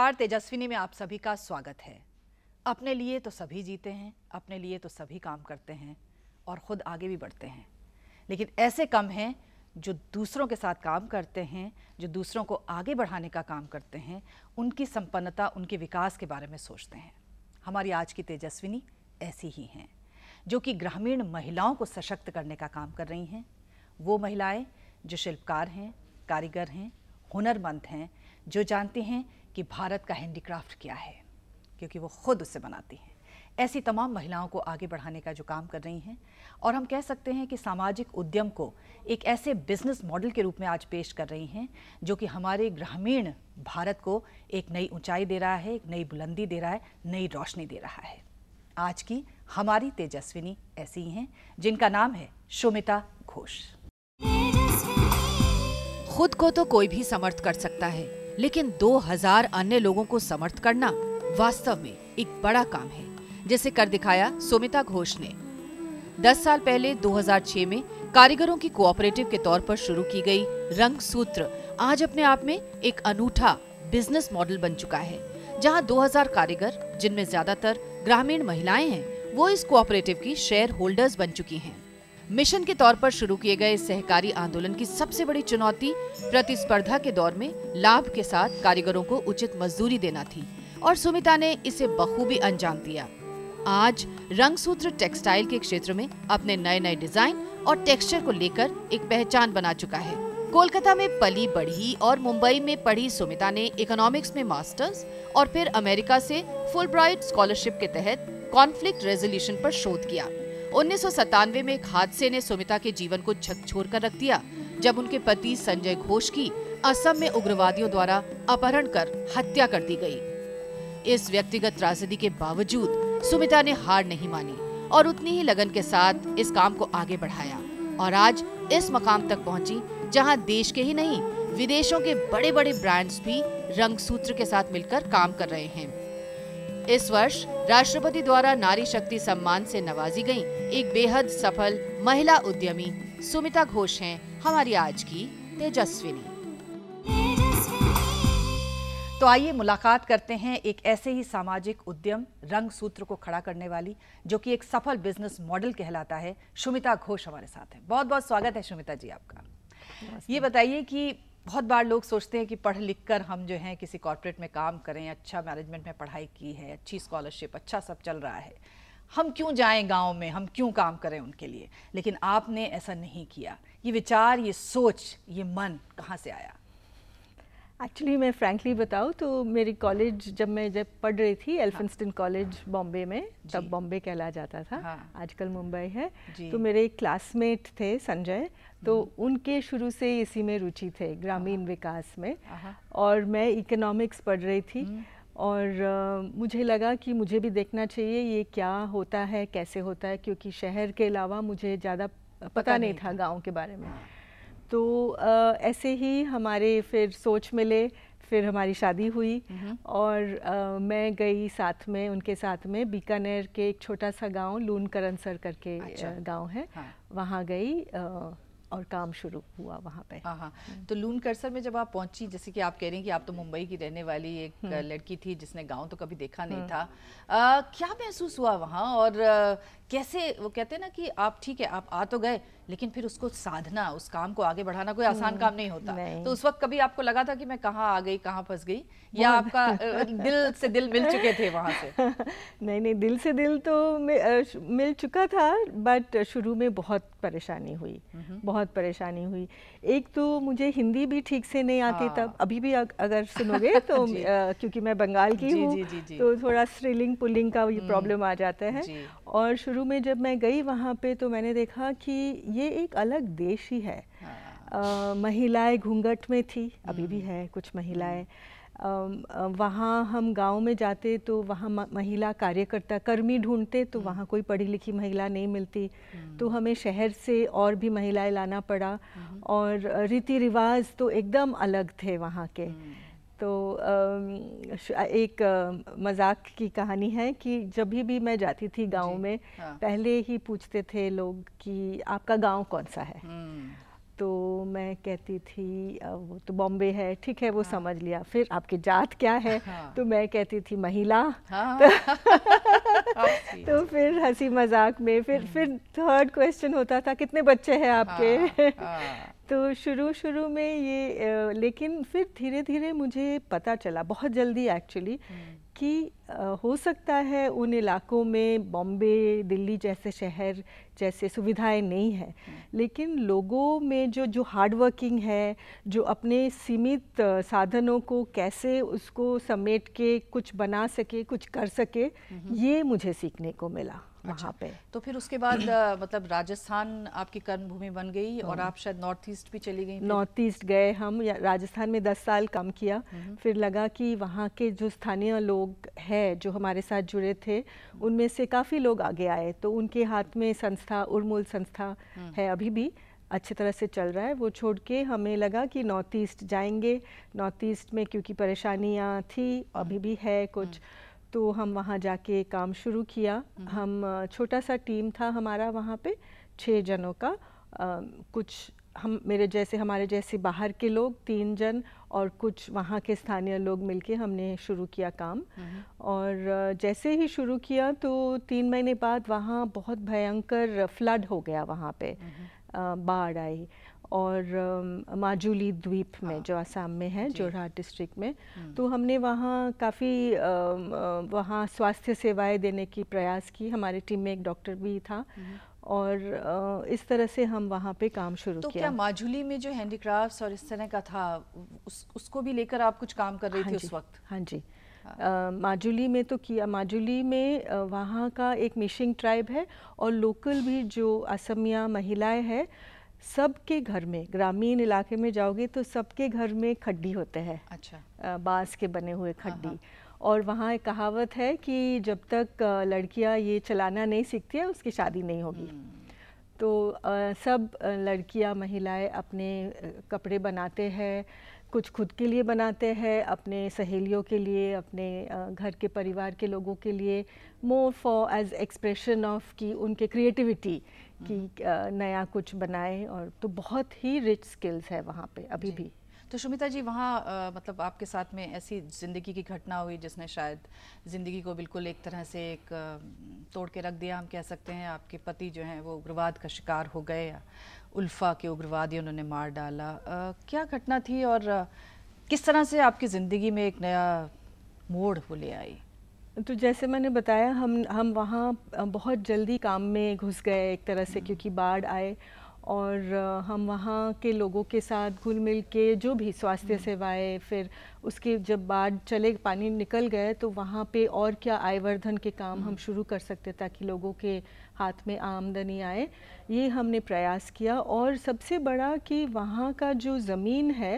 नमस्कार तेजस्विनी में आप सभी का स्वागत है अपने लिए तो सभी जीते हैं अपने लिए तो सभी काम करते हैं और ख़ुद आगे भी बढ़ते हैं लेकिन ऐसे कम हैं जो दूसरों के साथ काम करते हैं जो दूसरों को आगे बढ़ाने का काम करते हैं उनकी संपन्नता उनके विकास के बारे में सोचते हैं हमारी आज की तेजस्विनी ऐसी ही हैं जो कि ग्रामीण महिलाओं को सशक्त करने का काम कर रही हैं वो महिलाएं जो शिल्पकार हैं कारीगर हैं हुनरमंद हैं जो जानती हैं कि भारत का हैंडीक्राफ्ट क्या है क्योंकि वो खुद उसे बनाती हैं ऐसी तमाम महिलाओं को आगे बढ़ाने का जो काम कर रही हैं और हम कह सकते हैं कि सामाजिक उद्यम को एक ऐसे बिजनेस मॉडल के रूप में आज पेश कर रही हैं जो कि हमारे ग्रामीण भारत को एक नई ऊंचाई दे रहा है एक नई बुलंदी दे रहा है नई रोशनी दे रहा है आज की हमारी तेजस्विनी ऐसी हैं जिनका नाम है शुमिता घोष खुद को तो कोई भी समर्थ कर सकता है लेकिन 2000 अन्य लोगों को समर्थ करना वास्तव में एक बड़ा काम है जिसे कर दिखाया सुमिता घोष ने 10 साल पहले 2006 में कारीगरों की कोऑपरेटिव के तौर पर शुरू की गई रंग सूत्र आज अपने आप में एक अनूठा बिजनेस मॉडल बन चुका है जहां 2000 कारीगर जिनमें ज्यादातर ग्रामीण महिलाएं हैं वो इस कोऑपरेटिव की शेयर होल्डर्स बन चुकी हैं मिशन के तौर पर शुरू किए गए सहकारी आंदोलन की सबसे बड़ी चुनौती प्रतिस्पर्धा के दौर में लाभ के साथ कारीगरों को उचित मजदूरी देना थी और सुमिता ने इसे बखूबी अंजाम दिया आज रंगसूत्र टेक्सटाइल के क्षेत्र में अपने नए नए डिजाइन और टेक्सचर को लेकर एक पहचान बना चुका है कोलकाता में पली बढ़ी और मुंबई में पढ़ी सुमिता ने इकोनॉमिक्स में मास्टर्स और फिर अमेरिका से फुल ब्राइट स्कॉलरशिप के तहत कॉन्फ्लिक्ट रेजोल्यूशन पर शोध किया उन्नीस में एक हादसे ने सुमिता के जीवन को झकझोर कर रख दिया जब उनके पति संजय घोष की असम में उग्रवादियों द्वारा अपहरण कर हत्या कर दी गई इस व्यक्तिगत त्रासदी के बावजूद सुमिता ने हार नहीं मानी और उतनी ही लगन के साथ इस काम को आगे बढ़ाया और आज इस मकाम तक पहुंची जहां देश के ही नहीं विदेशों के बड़े बड़े ब्रांड्स भी रंग सूत्र के साथ मिलकर काम कर रहे हैं इस वर्ष राष्ट्रपति द्वारा नारी शक्ति सम्मान से नवाजी गई एक बेहद सफल महिला उद्यमी सुमिता घोष हैं हमारी आज की तेजस्विनी तो आइए मुलाकात करते हैं एक ऐसे ही सामाजिक उद्यम रंग सूत्र को खड़ा करने वाली जो कि एक सफल बिजनेस मॉडल कहलाता है सुमिता घोष हमारे साथ है बहुत बहुत स्वागत है सुमिता जी आपका ये बताइए कि बहुत बार लोग सोचते हैं कि पढ़ लिख कर हम जो हैं किसी कॉरपोरेट में काम करें अच्छा मैनेजमेंट में पढ़ाई की है अच्छी स्कॉलरशिप अच्छा सब चल रहा है हम क्यों जाएं गांव में हम क्यों काम करें उनके लिए लेकिन आपने ऐसा नहीं किया ये विचार ये सोच ये मन कहाँ से आया एक्चुअली मैं फ्रैंकली बताऊँ तो मेरी कॉलेज जब मैं जब पढ़ रही थी एल्फिंस्टन कॉलेज बॉम्बे में तब बॉम्बे कहला जाता था हाँ। आजकल मुंबई है तो मेरे एक क्लासमेट थे संजय तो उनके शुरू से इसी में रुचि थे ग्रामीण हाँ। विकास में हाँ। और मैं इकोनॉमिक्स पढ़ रही थी हम्म। और मुझे लगा कि मुझे भी देखना चाहिए ये क्या होता है कैसे होता है क्योंकि शहर के अलावा मुझे ज़्यादा पता नहीं था गांव के बारे में हाँ। तो ऐसे ही हमारे फिर सोच मिले फिर हमारी शादी हुई हम्म। और आ, मैं गई साथ में उनके साथ में बीकानेर के एक छोटा सा गांव सर करके अच्छा। गांव है हाँ। वहाँ गई आ, और काम शुरू हुआ वहाँ पे हाँ, हाँ। तो लून करसर में जब आप पहुँची जैसे कि आप कह रही हैं कि आप तो मुंबई की रहने वाली एक हम्म। लड़की थी जिसने गांव तो कभी देखा नहीं हम्म। था आ, क्या महसूस हुआ वहाँ और आ, कैसे वो कहते हैं ना कि आप ठीक है आप आ तो गए लेकिन फिर उसको साधना उस काम को आगे बढ़ाना कोई आसान हम्म। काम नहीं होता नहीं। तो उस वक्त कभी आपको लगा था कि मैं कहाँ आ गई कहाँ फंस गई या आपका दिल से दिल मिल चुके थे वहाँ से नहीं नहीं दिल से दिल तो मिल चुका था बट शुरू में बहुत परेशानी हुई बहुत बहुत परेशानी हुई एक तो मुझे हिंदी भी ठीक से नहीं आती हाँ। तब अभी भी अगर सुनोगे तो क्योंकि मैं बंगाल की हूँ तो थोड़ा स्त्रीलिंग पुलिंग का ये प्रॉब्लम हम्म। आ जाता है और शुरू में जब मैं गई वहाँ पे तो मैंने देखा कि ये एक अलग देश ही है हाँ। महिलाएं घूंघट में थी अभी भी हम्म। है कुछ महिलाएं हम्म। वहाँ हम गांव में जाते तो वहाँ महिला कार्यकर्ता कर्मी ढूंढते तो हम्म। वहाँ कोई पढ़ी लिखी महिला नहीं मिलती हम्म। तो हमें शहर से और भी महिलाएं लाना पड़ा हम्म। और रीति रिवाज तो एकदम अलग थे वहाँ के तो एक मजाक की कहानी है कि जब भी मैं जाती थी गांव में हाँ। पहले ही पूछते थे लोग कि आपका गांव कौन सा है मैं कहती थी वो तो बॉम्बे है ठीक है वो हाँ। समझ लिया फिर आपकी जात क्या है हाँ। तो मैं कहती थी महिला हाँ। तो, तो फिर हंसी मजाक में फिर हम्म। फिर थर्ड क्वेश्चन होता था कितने बच्चे हैं आपके हाँ, हाँ। तो शुरू शुरू में ये लेकिन फिर धीरे धीरे मुझे पता चला बहुत जल्दी एक्चुअली कि हो सकता है उन इलाकों में बॉम्बे दिल्ली जैसे शहर जैसे सुविधाएं नहीं हैं हम्म। लेकिन लोगों में जो जो हार्डवर्किंग है जो अपने सीमित साधनों को कैसे उसको समेट के कुछ बना सके कुछ कर सके हम्म। ये मुझे सीखने को मिला अच्छा। वहाँ पे तो फिर उसके बाद मतलब राजस्थान आपकी कर्मभूमि बन गई और हाँ। आप शायद नॉर्थ ईस्ट भी चली गई नॉर्थ ईस्ट गए हम राजस्थान में 10 साल काम किया हम्म। फिर लगा कि वहाँ के जो स्थानीय लोग हैं जो हमारे साथ जुड़े थे उनमें से काफ़ी लोग आगे आए तो उनके हाथ में संस्था उर्मूल संस्था हम्म। है अभी भी अच्छी तरह से चल रहा है वो छोड़ के हमें लगा कि नॉर्थ ईस्ट जाएंगे नॉर्थ ईस्ट में क्योंकि परेशानियाँ थी अभी हम्म। भी है कुछ तो हम वहाँ जाके काम शुरू किया हम्म। हम छोटा सा टीम था हमारा वहाँ पे छः जनों का आ, कुछ हम मेरे जैसे हमारे जैसे बाहर के लोग तीन जन और कुछ वहाँ के स्थानीय लोग मिलके हमने शुरू किया काम हम्म। और जैसे ही शुरू किया तो तीन महीने बाद वहाँ बहुत भयंकर फ्लड हो गया वहाँ पे हम्म। बाढ़ आई और माजुली द्वीप में हाँ। जो आसाम में है जोरहाट डिस्ट्रिक्ट में हम्म। तो हमने वहाँ काफ़ी वहाँ स्वास्थ्य सेवाएं देने की प्रयास की हमारी टीम में एक डॉक्टर भी था हम्म। और इस तरह से हम वहाँ पे काम शुरू तो किया क्या माजुली में जो हैंडीक्राफ्ट और इस तरह का था उस, उसको भी लेकर आप कुछ काम कर रही हाँ थी उस वक्त हाँ जी आ, हाँ। माजुली में तो किया माजुली में वहाँ का एक मिशिंग ट्राइब है और लोकल भी जो असमिया महिलाएं हैं सबके घर में ग्रामीण इलाके में जाओगे तो सबके घर में खड्डी होते हैं अच्छा बांस के बने हुए हाँ, खड्डी हाँ। और वहाँ एक कहावत है कि जब तक लड़कियाँ ये चलाना नहीं सीखती है उसकी शादी नहीं होगी हम्म। तो सब लड़कियां महिलाएं अपने कपड़े बनाते हैं कुछ खुद के लिए बनाते हैं अपने सहेलियों के लिए अपने घर के परिवार के लोगों के लिए more for age expression of कि उनके क्रिएटिविटी कि हम्म। नया कुछ बनाए और तो बहुत ही रिच स्किल्स है वहाँ पे अभी भी तो सुमिता जी वहाँ मतलब आपके साथ में ऐसी ज़िंदगी की घटना हुई जिसने शायद ज़िंदगी को बिल्कुल एक तरह से एक तोड़ के रख दिया हम कह सकते हैं आपके पति जो हैं वो उग्रवाद का शिकार हो गए उल्फा के उग्रवादी उन्होंने मार डाला आ, क्या घटना थी और किस तरह से आपकी ज़िंदगी में एक नया मोड़ वो ले आई तो जैसे मैंने बताया हम हम वहाँ बहुत जल्दी काम में घुस गए एक तरह से क्योंकि बाढ़ आए और हम वहाँ के लोगों के साथ घुल मिल के जो भी स्वास्थ्य हम्म। सेवाएं फिर उसके जब बाढ़ चले पानी निकल गए तो वहाँ पे और क्या आयवर्धन के काम हम हम्म। शुरू कर सकते ताकि लोगों के हाथ में आमदनी आए ये हमने प्रयास किया और सबसे बड़ा कि वहाँ का जो ज़मीन है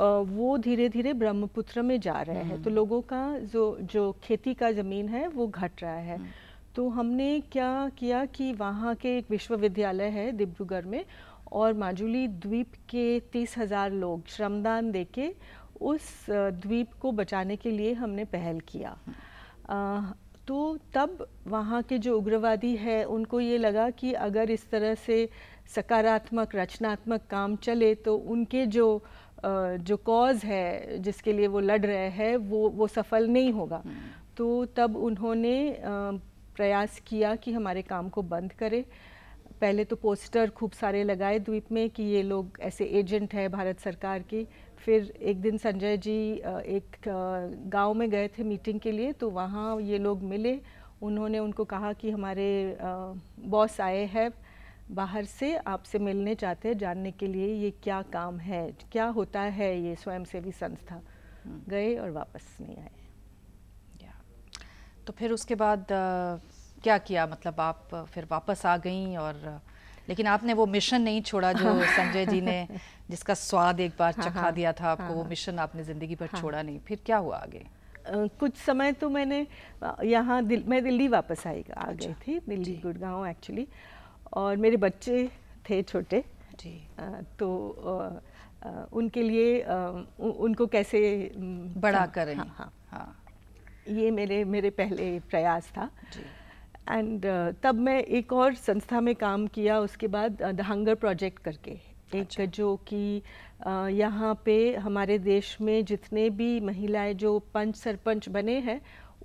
वो धीरे धीरे ब्रह्मपुत्र में जा रहा है तो हम्म। लोगों का जो जो खेती का ज़मीन है वो घट रहा है तो हमने क्या किया कि वहाँ के एक विश्वविद्यालय है डिब्रूगढ़ में और माजुली द्वीप के तीस हज़ार लोग श्रमदान देके उस द्वीप को बचाने के लिए हमने पहल किया आ, तो तब वहाँ के जो उग्रवादी है उनको ये लगा कि अगर इस तरह से सकारात्मक रचनात्मक काम चले तो उनके जो जो कॉज है जिसके लिए वो लड़ रहे हैं वो वो सफल नहीं होगा हम्म। तो तब उन्होंने प्रयास किया कि हमारे काम को बंद करे पहले तो पोस्टर खूब सारे लगाए द्वीप में कि ये लोग ऐसे एजेंट है भारत सरकार की फिर एक दिन संजय जी एक गांव में गए थे मीटिंग के लिए तो वहाँ ये लोग मिले उन्होंने उनको कहा कि हमारे बॉस आए हैं बाहर से आपसे मिलने चाहते हैं जानने के लिए ये क्या काम है क्या होता है ये स्वयंसेवी संस्था हम्म। गए और वापस नहीं आए तो फिर उसके बाद क्या किया मतलब आप फिर वापस आ गई और लेकिन आपने वो मिशन नहीं छोड़ा जो संजय जी ने जिसका स्वाद एक बार हाँ, हाँ, चखा हाँ, दिया था आपको हाँ, वो मिशन आपने ज़िंदगी भर हाँ, छोड़ा नहीं फिर क्या हुआ आगे कुछ समय तो मैंने यहाँ दिल मैं दिल्ली वापस आई आ गई अच्छा। थी दिल्ली गुड़गांव एक्चुअली और मेरे बच्चे थे छोटे जी तो उनके लिए उनको कैसे बड़ा करें हाँ हाँ, हाँ ये मेरे मेरे पहले प्रयास था एंड uh, तब मैं एक और संस्था में काम किया उसके बाद द हंगर प्रोजेक्ट करके एक अच्छा। जो कि uh, यहाँ पे हमारे देश में जितने भी महिलाएं जो पंच सरपंच बने हैं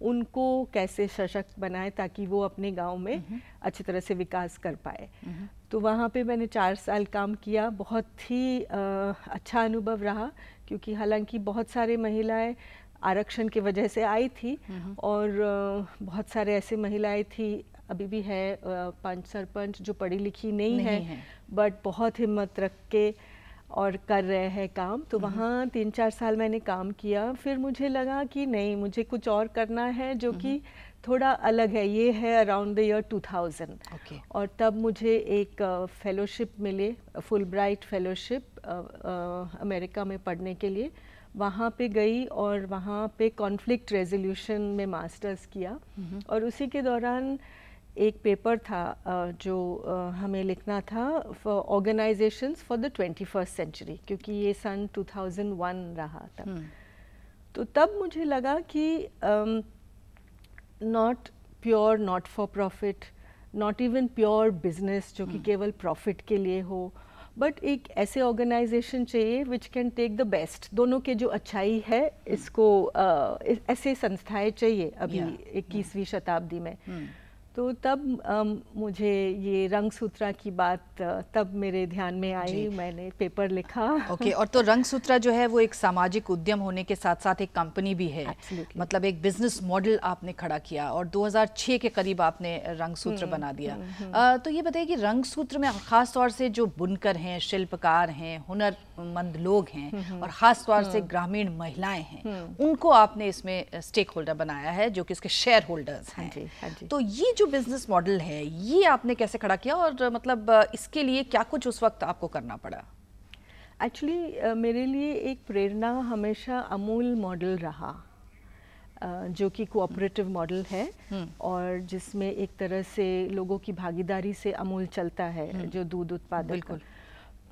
उनको कैसे सशक्त बनाए ताकि वो अपने गांव में हम्म। अच्छी तरह से विकास कर पाए हम्म। तो वहाँ पे मैंने चार साल काम किया बहुत ही आ, uh, अच्छा अनुभव रहा क्योंकि हालांकि बहुत सारे महिलाएं आरक्षण की वजह से आई थी और बहुत सारे ऐसे महिलाएं थी अभी भी है पंच सरपंच जो पढ़ी लिखी नहीं, नहीं है, है बट बहुत हिम्मत रख के और कर रहे हैं काम तो वहाँ तीन चार साल मैंने काम किया फिर मुझे लगा कि नहीं मुझे कुछ और करना है जो कि थोड़ा अलग है ये है अराउंड द ईयर 2000 okay. और तब मुझे एक फेलोशिप मिले फुल ब्राइट फेलोशिप अमेरिका में पढ़ने के लिए वहाँ पे गई और वहाँ पे कॉन्फ्लिक्ट रेजोल्यूशन में मास्टर्स किया हम्म। और उसी के दौरान एक पेपर था जो हमें लिखना था for organisation for the twenty first century क्योंकि ये सन 2001 रहा था हम्म। तो तब मुझे लगा कि not pure not for profit not even pure business जो कि हम्म। केवल प्रॉफिट के लिए हो बट एक ऐसे ऑर्गेनाइजेशन चाहिए which can take the best दोनों के जो अच्छाई है इसको ऐसे संस्थाएं चाहिए अभी इक्कीसवीं शताब्दी में hmm. तो तब अम, मुझे ये रंग सूत्रा की बात तब मेरे ध्यान में आई मैंने पेपर लिखा ओके okay, और तो रंग सूत्रा जो है वो एक सामाजिक उद्यम होने के साथ साथ एक कंपनी भी है Absolutely. मतलब एक बिजनेस मॉडल आपने खड़ा किया और 2006 के करीब आपने रंग सूत्र हम्म, बना दिया हुँ, हम्म, आ, हम्म। तो ये बताइए कि रंग सूत्र में खास तौर से जो बुनकर हैं शिल्पकार हैं हुनरमंद लोग हैं और ख़ास तौर से ग्रामीण महिलाएं हैं उनको आपने इसमें स्टेक होल्डर बनाया है जो कि इसके शेयर होल्डर्स हैं हाँ हाँ तो ये जो बिजनेस मॉडल है ये आपने कैसे खड़ा किया और मतलब इसके लिए क्या कुछ उस वक्त आपको करना पड़ा एक्चुअली uh, मेरे लिए एक प्रेरणा हमेशा अमूल मॉडल रहा uh, जो कि कोऑपरेटिव मॉडल है हम्म। और जिसमें एक तरह से लोगों की भागीदारी से अमूल चलता है हम्म। जो दूध उत्पादन बिल्कुल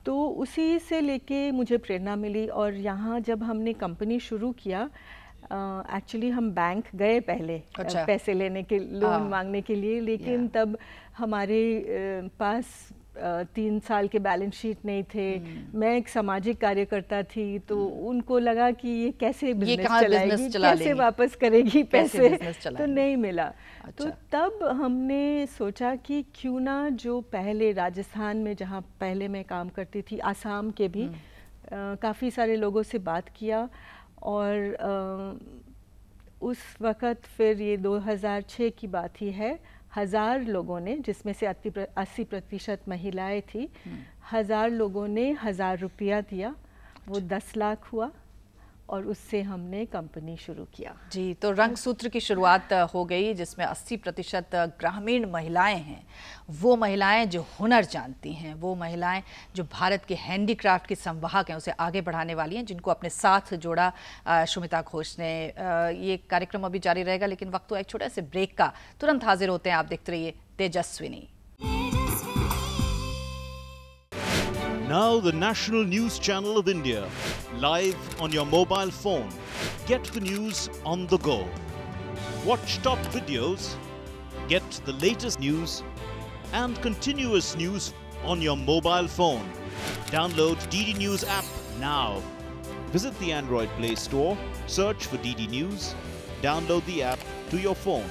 तो उसी से लेके मुझे प्रेरणा मिली और यहाँ जब हमने कंपनी शुरू किया एक्चुअली uh, हम बैंक गए पहले अच्छा। पैसे लेने के लोन हाँ। मांगने के लिए लेकिन तब हमारे पास तीन साल के बैलेंस शीट नहीं थे hmm। मैं एक सामाजिक कार्यकर्ता थी तो hmm। उनको लगा कि ये कैसे बिजनेस चलाएगी बिजनेस चला कैसे वापस करेगी पैसे तो नहीं मिला तो अच्छा। तो तब हमने सोचा कि क्यों ना जो पहले राजस्थान में जहाँ पहले मैं काम करती थी आसाम के भी hmm। काफ़ी सारे लोगों से बात किया और उस वक़्त फिर ये 2006 की बात ही है हज़ार लोगों ने जिसमें से अस्सी प्रतिशत महिलाएं थी हम्म। हज़ार लोगों ने हज़ार रुपया दिया वो अच्छा। दस लाख हुआ और उससे हमने कंपनी शुरू किया जी तो रंग सूत्र की शुरुआत हो गई जिसमें 80 प्रतिशत ग्रामीण महिलाएं हैं वो महिलाएं जो हुनर जानती हैं वो महिलाएं जो भारत के हैंडीक्राफ्ट की संवाहक हैं उसे आगे बढ़ाने वाली हैं जिनको अपने साथ जोड़ा सुमिता घोष ने ये कार्यक्रम अभी जारी रहेगा लेकिन वक्त तो एक छोटा से ब्रेक का तुरंत हाजिर होते हैं आप देखते रहिए Tejaswini Now the national news channel of India, live on your mobile phone. Get the news on the go. Watch top videos, get the latest news and continuous news on your mobile phone. Download DD News app now. Visit the Android Play Store, search for DD News, download the app to your phone.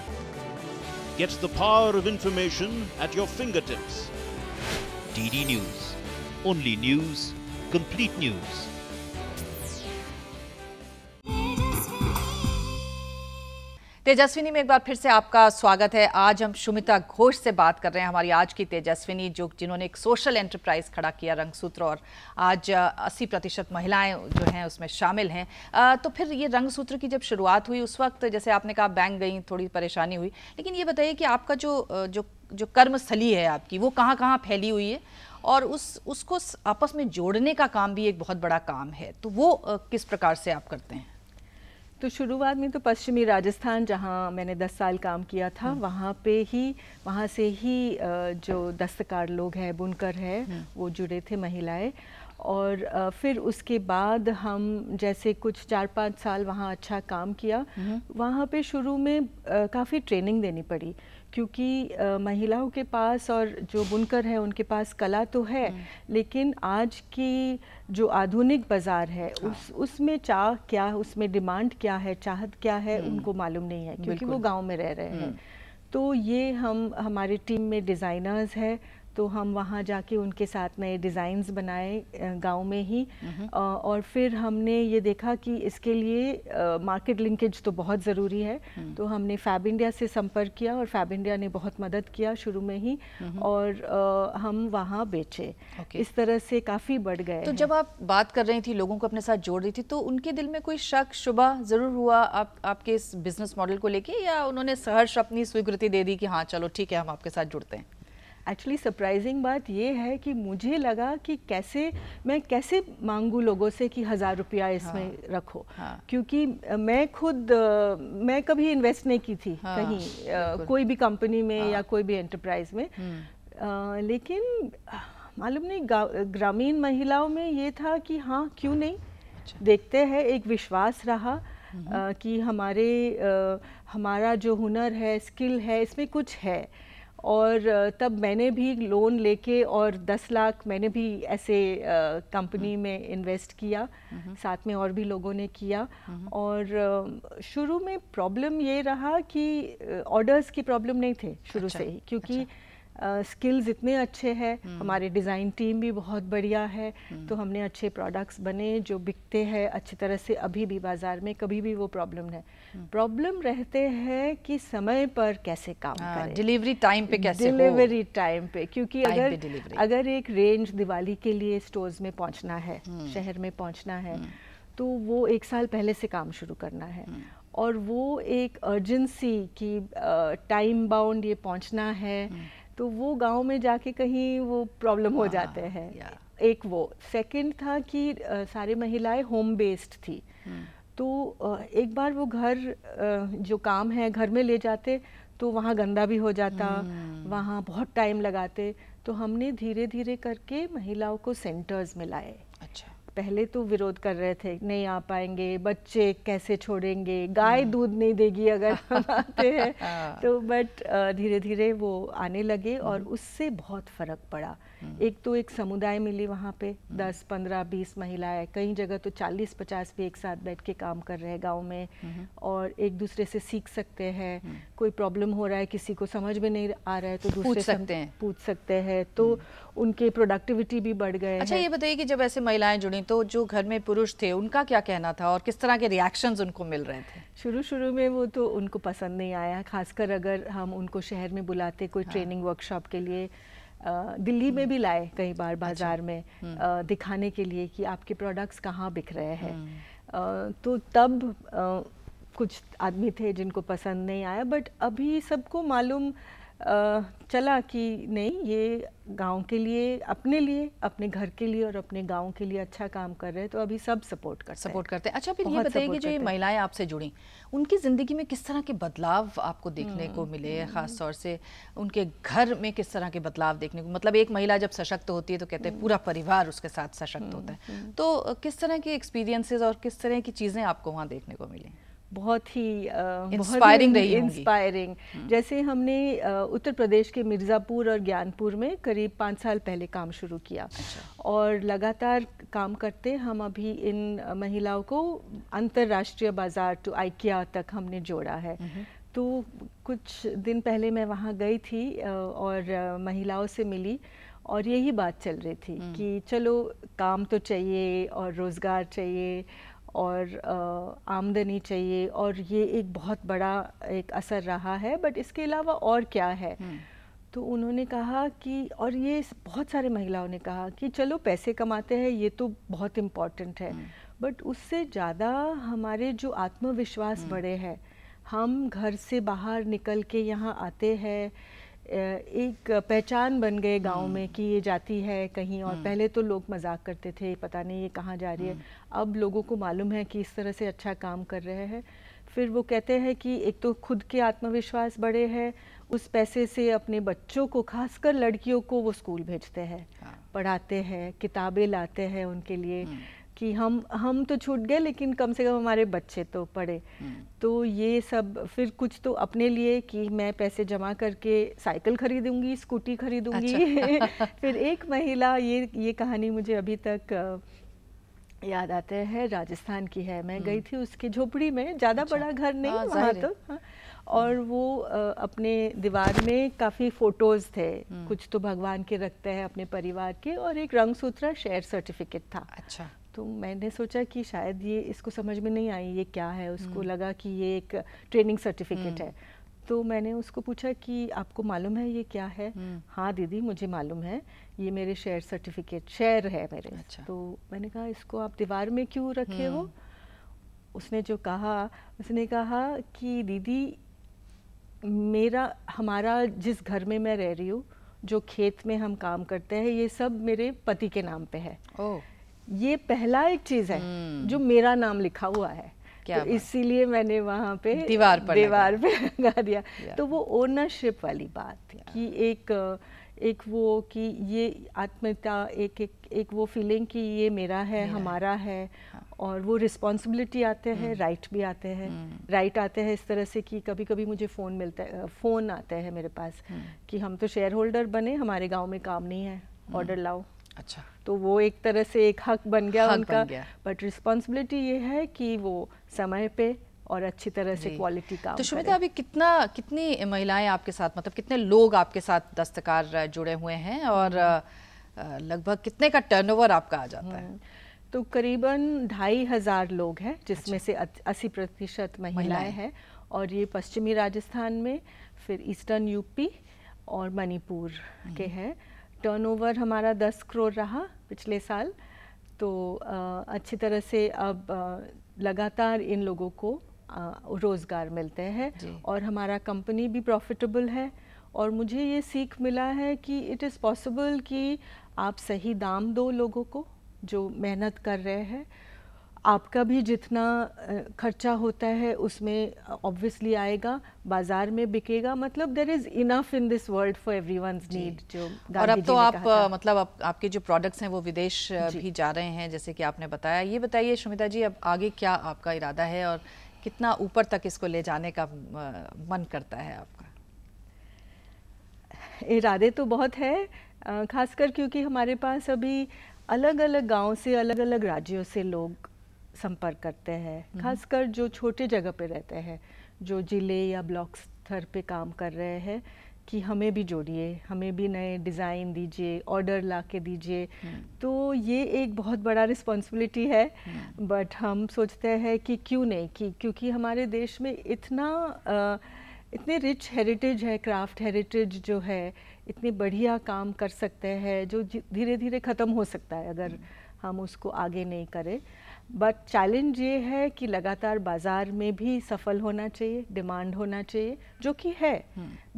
Get the power of information at your fingertips. DD News. Only news, complete news. Tejaswini में एक बार फिर से आपका स्वागत है आज हम सुमिता घोष से बात कर रहे हैं हमारी आज की तेजस्विनी जो जिन्होंने एक सोशल एंटरप्राइज खड़ा किया रंगसूत्र और आज 80 प्रतिशत महिलाएं जो हैं उसमें शामिल हैं तो फिर ये रंगसूत्र की जब शुरुआत हुई उस वक्त जैसे आपने कहा बैंक गई थोड़ी परेशानी हुई लेकिन ये बताइए कि आपका जो जो जो कर्मस्थली है आपकी वो कहाँ कहाँ फैली हुई है और उस उसको आपस में जोड़ने का काम भी एक बहुत बड़ा काम है तो वो किस प्रकार से आप करते हैं तो शुरुआत में तो पश्चिमी राजस्थान जहाँ मैंने 10 साल काम किया था हम्म। वहाँ पे ही वहाँ से ही जो दस्तकार लोग हैं बुनकर है हम्म। वो जुड़े थे महिलाएं और फिर उसके बाद हम जैसे कुछ चार पाँच साल वहाँ अच्छा काम किया हम्म। वहाँ पे शुरू में काफ़ी ट्रेनिंग देनी पड़ी क्योंकि महिलाओं के पास और जो बुनकर है उनके पास कला तो है हम्म। लेकिन आज की जो आधुनिक बाज़ार है हाँ। उस उसमें चाह क्या उसमें डिमांड क्या है चाहत क्या है हम्म। उनको मालूम नहीं है क्योंकि वो गाँव में रह रहे हैं हम्म। तो ये हम हमारी टीम में डिज़ाइनर्स है तो हम वहाँ जाके उनके साथ नए डिज़ाइंस बनाए गांव में ही हम्म। और फिर हमने ये देखा कि इसके लिए मार्केट लिंकेज तो बहुत ज़रूरी है हम्म। तो हमने फैब इंडिया से संपर्क किया और फैब इंडिया ने बहुत मदद किया शुरू में ही हम्म। और हम वहाँ बेचे इस तरह से काफ़ी बढ़ गए तो जब आप बात कर रही थी लोगों को अपने साथ जोड़ रही थी तो उनके दिल में कोई शक शुबा ज़रूर हुआ आप आपके इस बिज़नेस मॉडल को लेकर या उन्होंने सहर्ष अपनी स्वीकृति दे दी कि हाँ चलो ठीक है हम आपके साथ जुड़ते हैं एक्चुअली सरप्राइजिंग बात ये है कि मुझे लगा कि कैसे मैं कैसे मांगू लोगों से कि हज़ार रुपया हाँ, इसमें हाँ, रखो हाँ, क्योंकि मैं खुद मैं कभी इन्वेस्ट नहीं की थी हाँ, कहीं कोई भी कंपनी में हाँ, या कोई भी एंटरप्राइज में आ, हम्म। लेकिन मालूम नहीं ग्रामीण महिलाओं में ये था कि हाँ क्यों नहीं अच्छा। देखते हैं एक विश्वास रहा आ, हम्म। कि हमारे आ, हमारा जो हुनर है स्किल है इसमें कुछ है और तब मैंने भी लोन लेके और 10 लाख मैंने भी ऐसे कंपनी हम्म। में इन्वेस्ट किया हम्म। साथ में और भी लोगों ने किया हम्म। और शुरू में प्रॉब्लम ये रहा कि ऑर्डर्स की प्रॉब्लम नहीं थे शुरू अच्छा, से ही क्योंकि अच्छा. स्किल्स uh, इतने अच्छे हैं हम्म। हमारी डिज़ाइन टीम भी बहुत बढ़िया है हम्म। तो हमने अच्छे प्रोडक्ट्स बने जो बिकते हैं अच्छी तरह से अभी भी बाज़ार में कभी भी वो प्रॉब्लम है प्रॉब्लम हम्म। रहते हैं कि समय पर कैसे काम आ, हाँ, करें डिलीवरी टाइम पे कैसे डिलीवरी टाइम पे क्योंकि अगर अगर एक रेंज दिवाली के लिए स्टोर्स में पहुँचना है शहर में पहुँचना है तो वो एक साल पहले से काम शुरू करना है और वो एक अर्जेंसी की टाइम बाउंड ये पहुँचना है तो वो गांव में जाके कहीं वो प्रॉब्लम हो हाँ, जाते हैं एक वो सेकंड था कि आ, सारी महिलाएं होम बेस्ड थी hmm. तो आ, एक बार वो घर आ, जो काम है घर में ले जाते तो वहाँ गंदा भी हो जाता hmm. वहाँ बहुत टाइम लगाते तो हमने धीरे धीरे करके महिलाओं को सेंटर्स में लाए पहले तो विरोध कर रहे थे नहीं आ पाएंगे बच्चे कैसे छोड़ेंगे गाय हम्म। दूध नहीं देगी अगर हम आते हैं हाँ। तो बट धीरे धीरे वो आने लगे और उससे बहुत फ़र्क पड़ा एक तो एक समुदाय मिली वहाँ पे दस पंद्रह बीस महिलाएं कई जगह तो चालीस पचास भी एक साथ बैठ के काम कर रहे हैं गांव में और एक दूसरे से सीख सकते हैं कोई प्रॉब्लम हो रहा है किसी को समझ में नहीं आ रहा है तो दूसरे पूछ सकते हैं पूछ सकते हैं तो उनके प्रोडक्टिविटी भी बढ़ गए अच्छा ये बताइए कि जब ऐसे महिलाएं जुड़ी तो जो घर में पुरुष थे उनका क्या कहना था और किस तरह के रिएक्शन उनको मिल रहे थे शुरू शुरू में वो तो उनको पसंद नहीं आया खासकर अगर हम उनको शहर में बुलाते कोई ट्रेनिंग हाँ। वर्कशॉप के लिए दिल्ली में हम्म। भी लाए कई बार अच्छा। बाजार में हम्म। दिखाने के लिए कि आपके प्रोडक्ट्स कहाँ बिक रहे हैं हम्म। तो तब कुछ आदमी थे जिनको पसंद नहीं आया बट अभी सबको मालूम चला कि नहीं ये गांव के लिए अपने लिए अपने घर के लिए और अपने गांव के लिए अच्छा काम कर रहे हैं तो अभी सब सपोर्ट कर सपोर्ट करते हैं अच्छा फिर ये बताइए कि जो ये महिलाएं आपसे जुड़ी उनकी ज़िंदगी में किस तरह के बदलाव आपको देखने को हम्म। मिले ख़ास तौर से उनके घर में किस तरह के बदलाव देखने को मतलब एक महिला जब सशक्त होती है तो कहते हैं पूरा परिवार उसके साथ सशक्त होता है हम्म, हम्म। तो किस तरह के एक्सपीरियंसेस और किस तरह की चीज़ें आपको वहाँ देखने को मिली बहुत ही इंस्पायरिंग रही इंस्पायरिंग हाँ। जैसे हमने उत्तर प्रदेश के मिर्ज़ापुर और ज्ञानपुर में करीब पाँच साल पहले काम शुरू किया अच्छा। और लगातार काम करते हम अभी इन महिलाओं को अंतर्राष्ट्रीय बाज़ार टू तो आइकिया तक हमने जोड़ा है हम्म। तो कुछ दिन पहले मैं वहाँ गई थी और महिलाओं से मिली और यही बात चल रही थी हम्म। कि चलो काम तो चाहिए और रोज़गार चाहिए और आमदनी चाहिए और ये एक बहुत बड़ा एक असर रहा है बट इसके अलावा और क्या है तो उन्होंने कहा कि और ये बहुत सारे महिलाओं ने कहा कि चलो पैसे कमाते हैं ये तो बहुत इम्पॉर्टेंट है बट उससे ज़्यादा हमारे जो आत्मविश्वास बढ़े हैं हम घर से बाहर निकल के यहाँ आते हैं एक पहचान बन गए गांव हम्म। में कि ये जाती है कहीं और हम्म। पहले तो लोग मजाक करते थे पता नहीं ये कहाँ जा रही है हम्म। अब लोगों को मालूम है कि इस तरह से अच्छा काम कर रहे हैं फिर वो कहते हैं कि एक तो खुद के आत्मविश्वास बढ़े हैं उस पैसे से अपने बच्चों को खासकर लड़कियों को वो स्कूल भेजते हैं हाँ। पढ़ाते हैं किताबें लाते हैं उनके लिए कि हम हम तो छूट गए लेकिन कम से कम हमारे बच्चे तो पढ़े हम्म। तो ये सब फिर कुछ तो अपने लिए कि मैं पैसे जमा करके साइकिल खरीदूंगी स्कूटी खरीदूंगी अच्छा। फिर एक महिला ये ये कहानी मुझे अभी तक याद आते हैं राजस्थान की है मैं गई हम्म। थी उसके झोपड़ी में ज़्यादा अच्छा। बड़ा घर नहीं हाँ, वहां तो हाँ। और हम्म। वो अपने दीवार में काफ़ी फ़ोटोज़ थे कुछ तो भगवान के रखते हैं अपने परिवार के और एक रंग सूत्रा शेयर सर्टिफिकेट था अच्छा तो मैंने सोचा कि शायद ये इसको समझ में नहीं आई ये क्या है उसको हम्म। लगा कि ये एक ट्रेनिंग सर्टिफिकेट है हम्म। तो मैंने उसको पूछा कि आपको मालूम है ये क्या है हम्म। हाँ दीदी मुझे मालूम है ये मेरे शेयर सर्टिफिकेट शेयर है मेरे अच्छा। तो मैंने कहा इसको आप दीवार में क्यों रखे हो उसने जो कहा उसने कहा कि दीदी मेरा हमारा जिस घर में मैं रह रही हूँ जो खेत में हम काम करते हैं ये सब मेरे पति के नाम पे है ओह ये पहला एक चीज है हम्म। जो मेरा नाम लिखा हुआ है तो इसीलिए मैंने वहां पे दीवार पर दीवार पे लगा दिया तो वो ओनरशिप वाली बात कि एक एक वो कि ये आत्मीयता एक एक एक वो फीलिंग कि ये मेरा है मेरा हमारा है, है हाँ। और वो रिस्पॉन्सिबिलिटी आते हैं राइट हम्म। भी आते हैं राइट हम्म। आते हैं इस तरह से कि कभी कभी मुझे फ़ोन मिलता है फ़ोन आता है मेरे पास कि हम तो शेयर होल्डर बने हमारे गांव में काम नहीं है ऑर्डर लाओ अच्छा तो वो एक तरह से एक हक बन गया हक उनका बट रिस्पॉन्सिबिलिटी ये है कि वो समय पे और अच्छी तरह से क्वालिटी का तो शुमिता अभी कितना कितनी महिलाएं आपके साथ मतलब कितने लोग आपके साथ दस्तकार जुड़े हुए हैं और हम्म। लगभग कितने का टर्नओवर आपका आ जाता है हम्म। तो करीबन ढाई हजार लोग हैं जिसमें अच्छा। से अस्सी प्रतिशत महिलाएं हैं और ये पश्चिमी राजस्थान में फिर ईस्टर्न यूपी और मणिपुर के हम्म। हैं टर्नओवर हमारा दस करोड़ रहा पिछले साल तो अच्छी तरह से अब लगातार इन लोगों को रोज़गार मिलते हैं और हमारा कंपनी भी प्रॉफिटेबल है और मुझे ये सीख मिला है कि इट इज़ पॉसिबल कि आप सही दाम दो लोगों को जो मेहनत कर रहे हैं आपका भी जितना खर्चा होता है उसमें ऑब्वियसली आएगा बाजार में बिकेगा मतलब there is enough in this world for every need जो और अब तो आप मतलब आप, आपके जो प्रोडक्ट्स हैं वो विदेश भी जा रहे हैं जैसे कि आपने बताया ये बताइए सुमिता जी अब आगे क्या आपका इरादा है और कितना ऊपर तक इसको ले जाने का मन करता है आपका इरादे तो बहुत है खासकर क्योंकि हमारे पास अभी अलग अलग गाँव से अलग अलग राज्यों से लोग संपर्क करते हैं हम्म। खासकर जो छोटे जगह पे रहते हैं जो ज़िले या ब्लॉक स्तर पे काम कर रहे हैं कि हमें भी जोड़िए हमें भी नए डिज़ाइन दीजिए ऑर्डर ला के दीजिए हम्म। तो ये एक बहुत बड़ा रिस्पॉन्सिबिलिटी है हम्म। बट हम सोचते हैं कि क्यों नहीं कि क्योंकि हमारे देश में इतना आ, इतने रिच हेरिटेज है क्राफ्ट हेरिटेज जो है इतने बढ़िया काम कर सकते हैं जो धीरे धीरे ख़त्म हो सकता है अगर हम उसको आगे नहीं करें बट चैलेंज ये है कि लगातार बाज़ार में भी सफल होना चाहिए डिमांड होना चाहिए जो कि है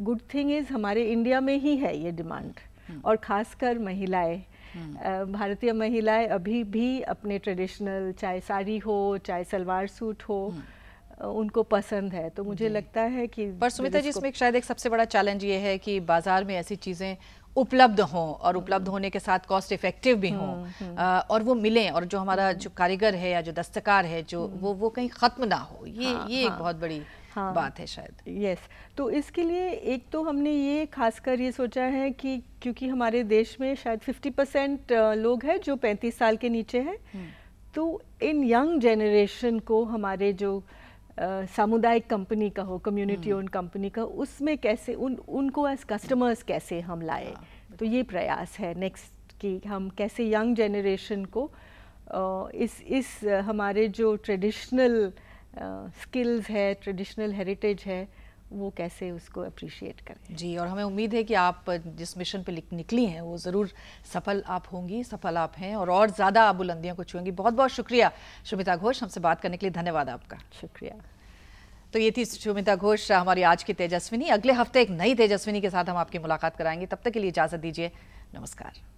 गुड थिंग इज़ हमारे इंडिया में ही है ये डिमांड हम्म। और ख़ासकर महिलाएं हम्म। भारतीय महिलाएं अभी भी अपने ट्रेडिशनल चाहे साड़ी हो चाहे सलवार सूट हो हम्म। उनको पसंद है तो मुझे लगता है कि पर सुमिता जी इसमें शायद एक सबसे बड़ा चैलेंज ये है कि बाज़ार में ऐसी चीज़ें उपलब्ध हों और उपलब्ध होने के साथ कॉस्ट इफेक्टिव भी हों हम्म, हम्म। और वो मिलें और जो हमारा जो कारीगर है या जो दस्तकार है जो हम्म। वो वो कहीं ख़त्म ना हो ये हाँ, ये एक हाँ। बहुत बड़ी हाँ, बात है शायद यस तो इसके लिए एक तो हमने ये खासकर ये सोचा है कि क्योंकि हमारे देश में शायद 50 परसेंट लोग हैं जो 35 साल के नीचे हैं तो इन यंग जनरेशन को हमारे जो सामुदायिक कंपनी का हो कम्युनिटी ओन कंपनी का उसमें कैसे उन उनको एज कस्टमर्स कैसे हम लाए हाँ, तो ये प्रयास है नेक्स्ट कि हम कैसे यंग जनरेशन को इस इस हमारे जो ट्रेडिशनल स्किल्स है ट्रेडिशनल हेरिटेज है वो कैसे उसको अप्रिशिएट करें जी और हमें उम्मीद है कि आप जिस मिशन पे निकली हैं वो ज़रूर सफल आप होंगी सफल आप हैं और और ज़्यादा आप बुलंदियों को छूएंगी बहुत बहुत शुक्रिया शुमिता घोष हमसे बात करने के लिए धन्यवाद आपका शुक्रिया तो ये थी शुमिता घोष हमारी आज की तेजस्विनी अगले हफ्ते एक नई तेजस्विनी के साथ हम आपकी मुलाकात कराएंगे तब तक के लिए इजाज़त दीजिए नमस्कार